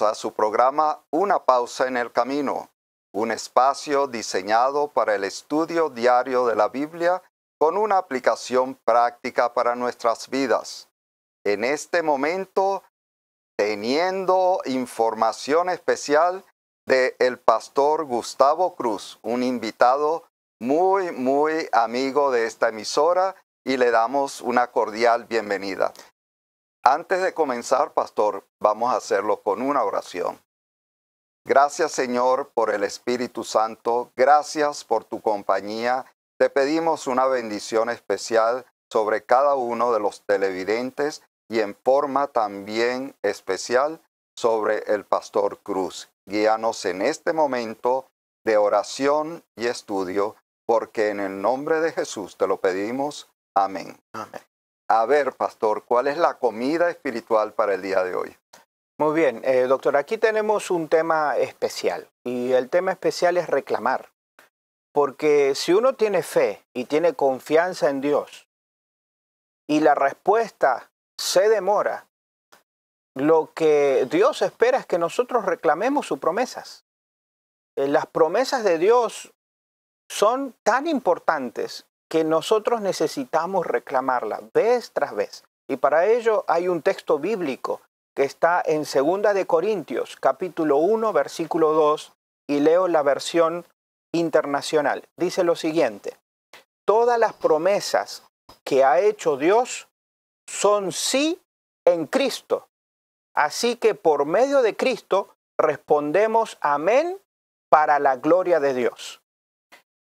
a su programa Una pausa en el camino, un espacio diseñado para el estudio diario de la Biblia con una aplicación práctica para nuestras vidas. En este momento, teniendo información especial de el pastor Gustavo Cruz, un invitado muy, muy amigo de esta emisora y le damos una cordial bienvenida. Antes de comenzar, pastor, vamos a hacerlo con una oración. Gracias Señor por el Espíritu Santo, gracias por tu compañía. Te pedimos una bendición especial sobre cada uno de los televidentes y en forma también especial sobre el pastor Cruz. Guíanos en este momento de oración y estudio, porque en el nombre de Jesús te lo pedimos. Amén. Amén. A ver, pastor, ¿cuál es la comida espiritual para el día de hoy? Muy bien, eh, doctor, aquí tenemos un tema especial y el tema especial es reclamar. Porque si uno tiene fe y tiene confianza en Dios y la respuesta se demora, lo que Dios espera es que nosotros reclamemos sus promesas. Eh, las promesas de Dios son tan importantes que nosotros necesitamos reclamarla vez tras vez. Y para ello hay un texto bíblico que está en 2 de Corintios, capítulo 1, versículo 2, y leo la versión internacional. Dice lo siguiente: Todas las promesas que ha hecho Dios son sí en Cristo. Así que por medio de Cristo respondemos amén para la gloria de Dios.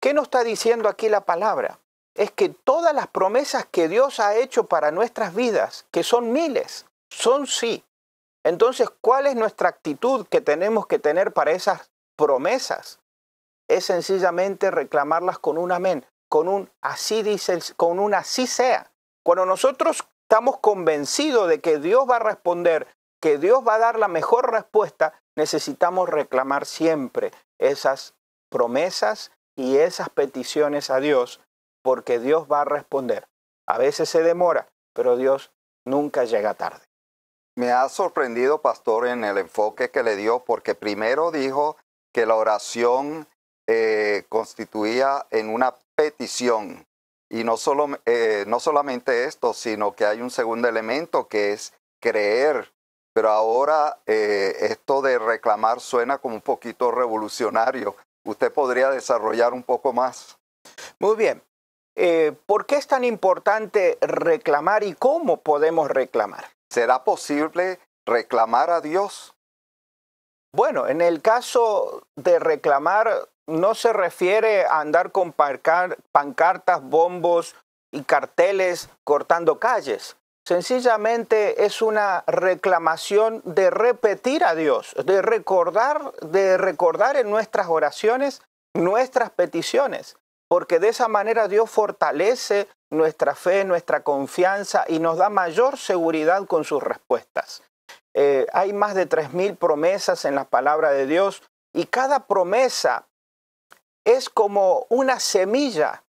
¿Qué nos está diciendo aquí la palabra? es que todas las promesas que Dios ha hecho para nuestras vidas, que son miles, son sí. Entonces, ¿cuál es nuestra actitud que tenemos que tener para esas promesas? Es sencillamente reclamarlas con un amén, con un así con un así sea. Cuando nosotros estamos convencidos de que Dios va a responder, que Dios va a dar la mejor respuesta, necesitamos reclamar siempre esas promesas y esas peticiones a Dios porque Dios va a responder. A veces se demora, pero Dios nunca llega tarde. Me ha sorprendido, pastor, en el enfoque que le dio, porque primero dijo que la oración eh, constituía en una petición. Y no, solo, eh, no solamente esto, sino que hay un segundo elemento que es creer. Pero ahora eh, esto de reclamar suena como un poquito revolucionario. ¿Usted podría desarrollar un poco más? Muy bien. Eh, ¿Por qué es tan importante reclamar y cómo podemos reclamar? ¿Será posible reclamar a Dios? Bueno, en el caso de reclamar no se refiere a andar con pancartas, bombos y carteles cortando calles. Sencillamente es una reclamación de repetir a Dios, de recordar, de recordar en nuestras oraciones nuestras peticiones porque de esa manera Dios fortalece nuestra fe, nuestra confianza y nos da mayor seguridad con sus respuestas. Eh, hay más de 3.000 promesas en la palabra de Dios y cada promesa es como una semilla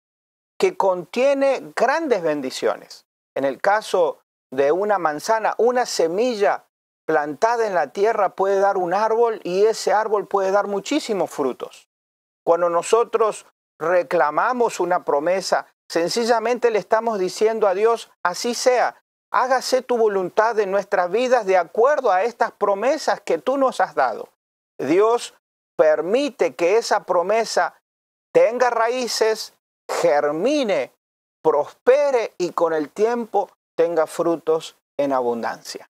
que contiene grandes bendiciones. En el caso de una manzana, una semilla plantada en la tierra puede dar un árbol y ese árbol puede dar muchísimos frutos. Cuando nosotros reclamamos una promesa, sencillamente le estamos diciendo a Dios, así sea, hágase tu voluntad en nuestras vidas de acuerdo a estas promesas que tú nos has dado. Dios permite que esa promesa tenga raíces, germine, prospere y con el tiempo tenga frutos en abundancia.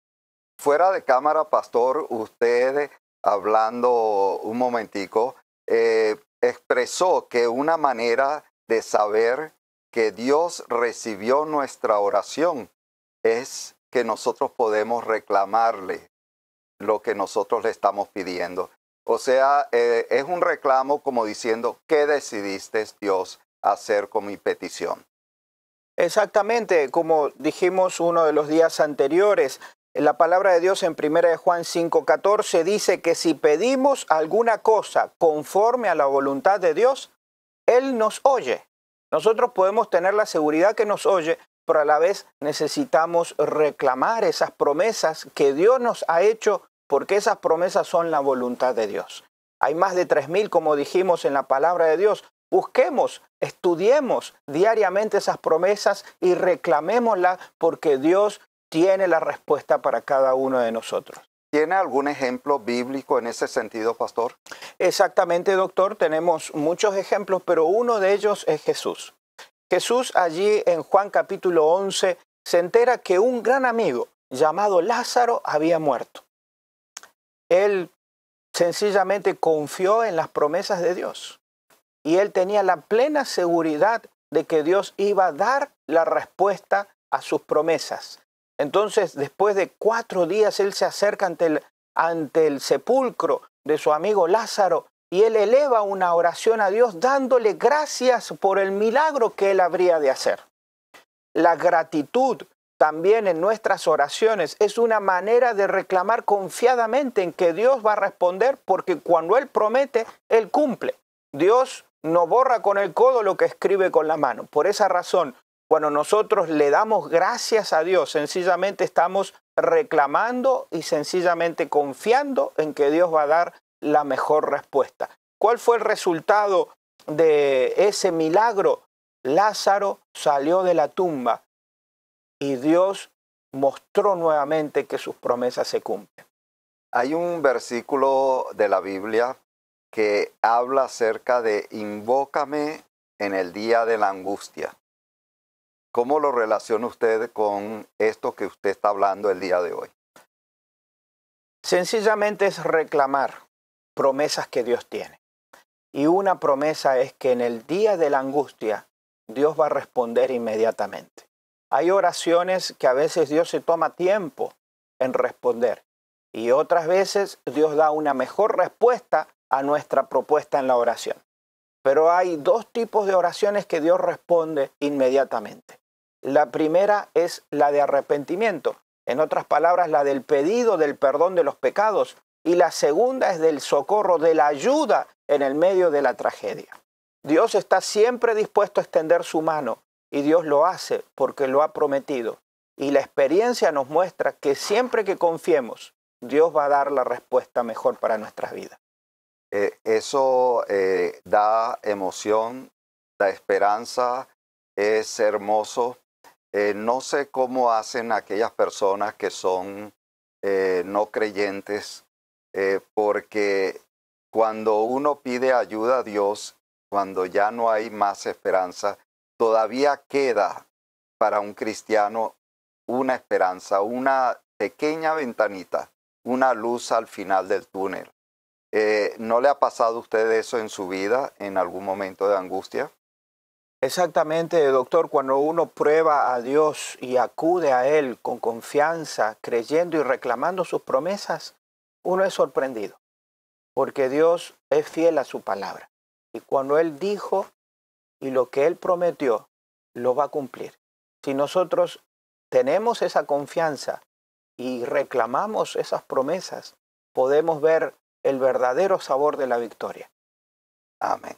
Fuera de cámara, pastor, usted hablando un momentico, eh, expresó que una manera de saber que Dios recibió nuestra oración es que nosotros podemos reclamarle lo que nosotros le estamos pidiendo. O sea, eh, es un reclamo como diciendo, ¿qué decidiste Dios hacer con mi petición? Exactamente, como dijimos uno de los días anteriores, la palabra de Dios en 1 Juan 5:14 dice que si pedimos alguna cosa conforme a la voluntad de Dios, Él nos oye. Nosotros podemos tener la seguridad que nos oye, pero a la vez necesitamos reclamar esas promesas que Dios nos ha hecho porque esas promesas son la voluntad de Dios. Hay más de 3.000, como dijimos en la palabra de Dios. Busquemos, estudiemos diariamente esas promesas y reclamémoslas porque Dios tiene la respuesta para cada uno de nosotros. ¿Tiene algún ejemplo bíblico en ese sentido, pastor? Exactamente, doctor. Tenemos muchos ejemplos, pero uno de ellos es Jesús. Jesús allí en Juan capítulo 11 se entera que un gran amigo llamado Lázaro había muerto. Él sencillamente confió en las promesas de Dios y él tenía la plena seguridad de que Dios iba a dar la respuesta a sus promesas. Entonces, después de cuatro días, él se acerca ante el, ante el sepulcro de su amigo Lázaro y él eleva una oración a Dios dándole gracias por el milagro que él habría de hacer. La gratitud también en nuestras oraciones es una manera de reclamar confiadamente en que Dios va a responder porque cuando Él promete, Él cumple. Dios no borra con el codo lo que escribe con la mano. Por esa razón, cuando nosotros le damos gracias a Dios, sencillamente estamos reclamando y sencillamente confiando en que Dios va a dar la mejor respuesta. ¿Cuál fue el resultado de ese milagro? Lázaro salió de la tumba y Dios mostró nuevamente que sus promesas se cumplen. Hay un versículo de la Biblia que habla acerca de invócame en el día de la angustia. ¿Cómo lo relaciona usted con esto que usted está hablando el día de hoy? Sencillamente es reclamar promesas que Dios tiene. Y una promesa es que en el día de la angustia Dios va a responder inmediatamente. Hay oraciones que a veces Dios se toma tiempo en responder y otras veces Dios da una mejor respuesta a nuestra propuesta en la oración. Pero hay dos tipos de oraciones que Dios responde inmediatamente. La primera es la de arrepentimiento, en otras palabras, la del pedido del perdón de los pecados, y la segunda es del socorro, de la ayuda en el medio de la tragedia. Dios está siempre dispuesto a extender su mano y Dios lo hace porque lo ha prometido. Y la experiencia nos muestra que siempre que confiemos, Dios va a dar la respuesta mejor para nuestras vidas. Eh, eso eh, da emoción, da esperanza, es hermoso eh, no sé cómo hacen aquellas personas que son eh, no creyentes, eh, porque cuando uno pide ayuda a Dios, cuando ya no hay más esperanza, todavía queda para un cristiano una esperanza, una pequeña ventanita, una luz al final del túnel. ¿No le ha pasado a usted eso en su vida en algún momento de angustia? Exactamente, doctor, cuando uno prueba a Dios y acude a Él con confianza, creyendo y reclamando sus promesas, uno es sorprendido, porque Dios es fiel a su palabra. Y cuando Él dijo y lo que Él prometió, lo va a cumplir. Si nosotros tenemos esa confianza y reclamamos esas promesas, podemos ver el verdadero sabor de la victoria. Amén.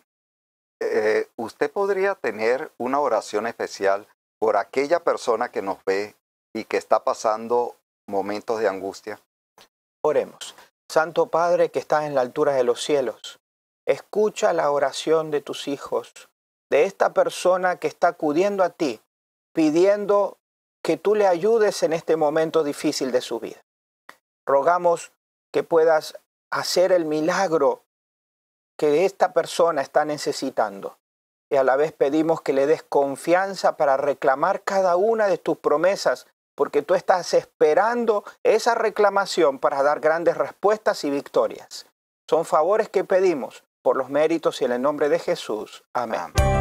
Eh, usted podría tener una oración especial por aquella persona que nos ve y que está pasando momentos de angustia? Oremos. Santo Padre que estás en la altura de los cielos, escucha la oración de tus hijos, de esta persona que está acudiendo a ti, pidiendo que tú le ayudes en este momento difícil de su vida. Rogamos que puedas hacer el milagro que esta persona está necesitando. Y a la vez pedimos que le des confianza para reclamar cada una de tus promesas, porque tú estás esperando esa reclamación para dar grandes respuestas y victorias. Son favores que pedimos por los méritos y en el nombre de Jesús. Amén. Amén.